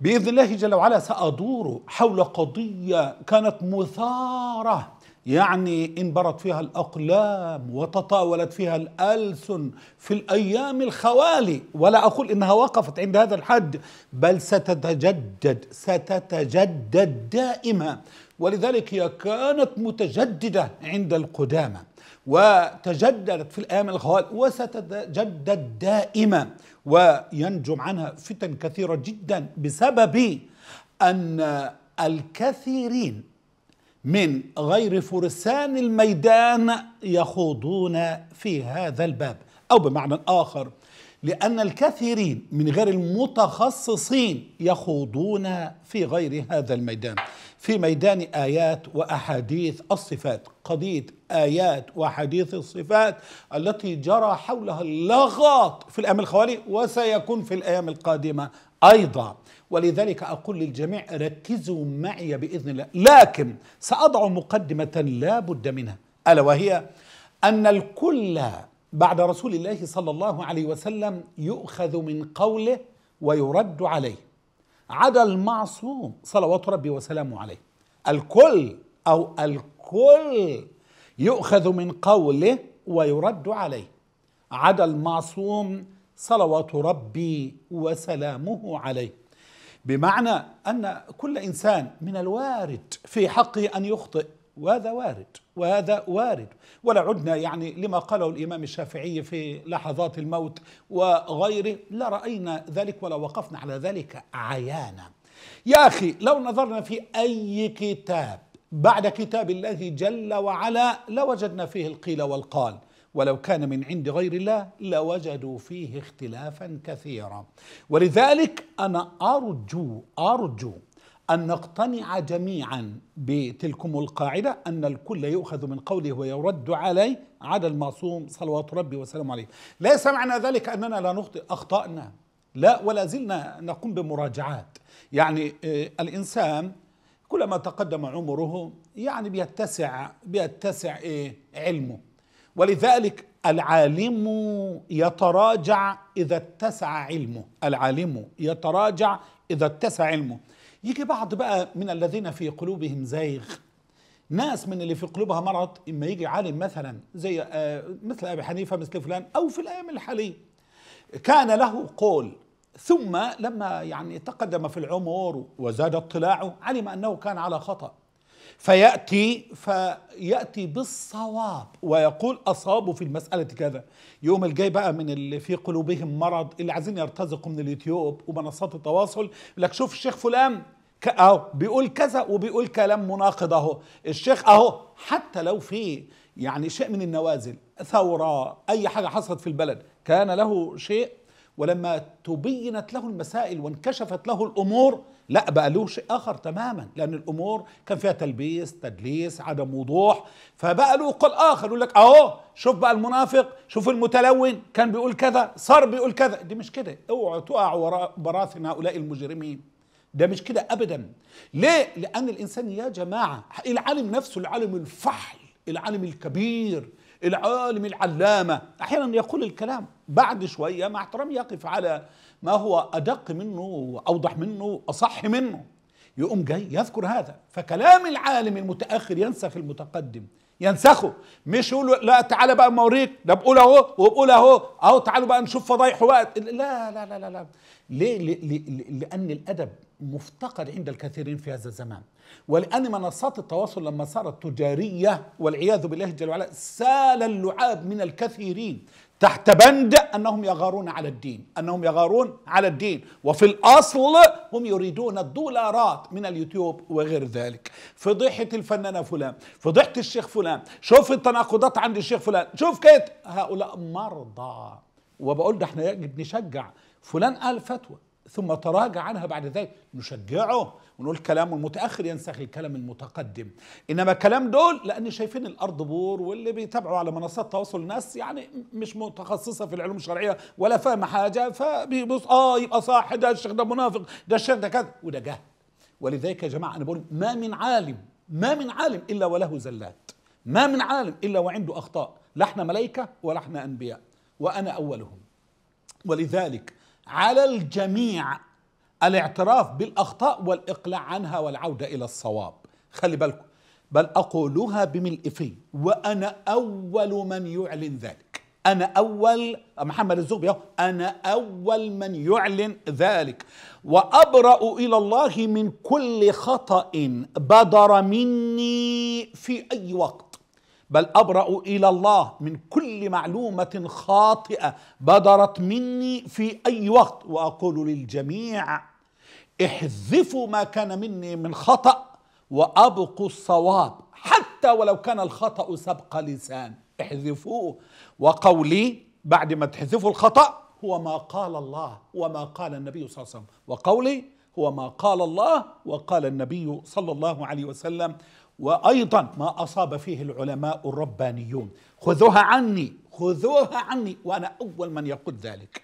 باذن الله جل وعلا سادور حول قضيه كانت مثاره يعني انبرت فيها الاقلام وتطاولت فيها الالسن في الايام الخوالي ولا اقول انها وقفت عند هذا الحد بل ستتجدد ستتجدد دائما ولذلك هي كانت متجدده عند القدامى وتجددت في الأيام الخوال وستتجدد دائما وينجم عنها فتن كثيرة جدا بسبب أن الكثيرين من غير فرسان الميدان يخوضون في هذا الباب أو بمعنى آخر لأن الكثيرين من غير المتخصصين يخوضون في غير هذا الميدان في ميدان آيات وأحاديث الصفات قضية آيات وأحاديث الصفات التي جرى حولها اللغط في الأيام الخوالي وسيكون في الأيام القادمة أيضا ولذلك أقول للجميع ركزوا معي بإذن الله لكن سأضع مقدمة لا بد منها ألا وهي أن الكل بعد رسول الله صلى الله عليه وسلم يؤخذ من قوله ويرد عليه عدا المعصوم صلوات ربي وسلامه عليه الكل او الكل يؤخذ من قوله ويرد عليه عدا المعصوم صلوات ربي وسلامه عليه بمعنى ان كل انسان من الوارد في حقه ان يخطئ وهذا وارد وهذا وارد ولعدنا يعني لما قاله الإمام الشافعي في لحظات الموت وغيره لرأينا ذلك ولا وقفنا على ذلك عيانا يا أخي لو نظرنا في أي كتاب بعد كتاب الله جل وعلا لوجدنا فيه القيل والقال ولو كان من عند غير الله لوجدوا فيه اختلافا كثيرا ولذلك أنا أرجو أرجو أن نقتنع جميعا بتلكم القاعدة أن الكل يؤخذ من قوله ويرد عليه عدا المعصوم صلوات ربي وسلامه عليه لا سمعنا ذلك أننا لا نخطئ أخطأنا لا ولا زلنا نقوم بمراجعات يعني آه، الإنسان كلما تقدم عمره يعني بيتسع بيتسع إيه علمه ولذلك العالم يتراجع إذا اتسع علمه العالم يتراجع إذا اتسع علمه يجي بعض بقى من الذين في قلوبهم زيغ ناس من اللي في قلوبها مرض اما يجي عالم مثلا زي آه، مثل ابي حنيفه مثل فلان او في الايام الحاليه كان له قول ثم لما يعني تقدم في العمر وزاد اطلاعه علم انه كان على خطأ فيأتي فيأتي بالصواب ويقول أصابوا في المسألة كذا يوم الجاي بقى من اللي في قلوبهم مرض اللي عايزين يرتزقوا من اليوتيوب ومنصات التواصل يقول لك شوف الشيخ فلان اهو بيقول كذا وبيقول كلام مناقض اهو الشيخ اهو حتى لو في يعني شيء من النوازل ثوره اي حاجه حصلت في البلد كان له شيء ولما تبينت له المسائل وانكشفت له الامور لا بقى له شيء اخر تماما لان الامور كان فيها تلبيس تدليس عدم وضوح فبقى له قول اخر يقول لك اهو شوف بقى المنافق شوف المتلون كان بيقول كذا صار بيقول كذا دي مش كده اوعوا تقعوا وراء براثن هؤلاء المجرمين ده مش كده ابدا ليه لان الانسان يا جماعه العالم نفسه العالم الفحل العالم الكبير العالم العلامة أحيانا يقول الكلام بعد شوية مع احترام يقف على ما هو أدق منه أوضح منه أصح منه يقوم جاي يذكر هذا فكلام العالم المتأخر ينسخ المتقدم ينسخه مش يقول لا تعالى بقى موريك ده بقول اهو وبقول اهو اهو تعالوا بقى نشوف فضايح وقت لا لا لا لا, لا. ليه, ليه, ليه لأن الأدب مفتقد عند الكثيرين في هذا الزمان ولأن منصات التواصل لما صارت تجارية والعياذ بالله جل وعلا سال اللعاب من الكثيرين تحت بند أنهم يغارون على الدين أنهم يغارون على الدين وفي الأصل هم يريدون الدولارات من اليوتيوب وغير ذلك فضيحة الفنانة فلان فضيحة الشيخ فلان شوف التناقضات عند الشيخ فلان شوف كيف هؤلاء مرضى وبقول ده احنا يجب نشجع فلان قال فتوى ثم تراجع عنها بعد ذلك نشجعه ونقول كلام المتاخر ينسخ الكلام المتقدم انما كلام دول لان شايفين الارض بور واللي بيتابعوا على منصات التواصل الناس يعني مش متخصصه في العلوم الشرعيه ولا فاهمه حاجه فبيبص اه يبقى صح ده الشيخ ده منافق ده الشيخ ده كذا وده جهل ولذلك يا جماعه انا بقول ما من عالم ما من عالم الا وله زلات ما من عالم الا وعنده اخطاء لا احنا ملائكه ولا احنا انبياء وانا اولهم ولذلك على الجميع الاعتراف بالاخطاء والاقلاع عنها والعوده الى الصواب خلي بالكم بل اقولها بملء فم وانا اول من يعلن ذلك انا اول محمد الزوبي انا اول من يعلن ذلك وابرا الى الله من كل خطا بدر مني في اي وقت بل أبرأ إلى الله من كل معلومة خاطئة بدرت مني في أي وقت وأقول للجميع احذفوا ما كان مني من خطأ وأبقوا الصواب حتى ولو كان الخطأ سبق لسان احذفوه وقولي بعد ما تحذفوا الخطأ هو ما قال الله وما قال النبي صلى الله عليه وسلم وقولي هو ما قال الله وقال النبي صلى الله عليه وسلم وأيضا ما أصاب فيه العلماء الربانيون خذوها عني خذوها عني وأنا أول من يقول ذلك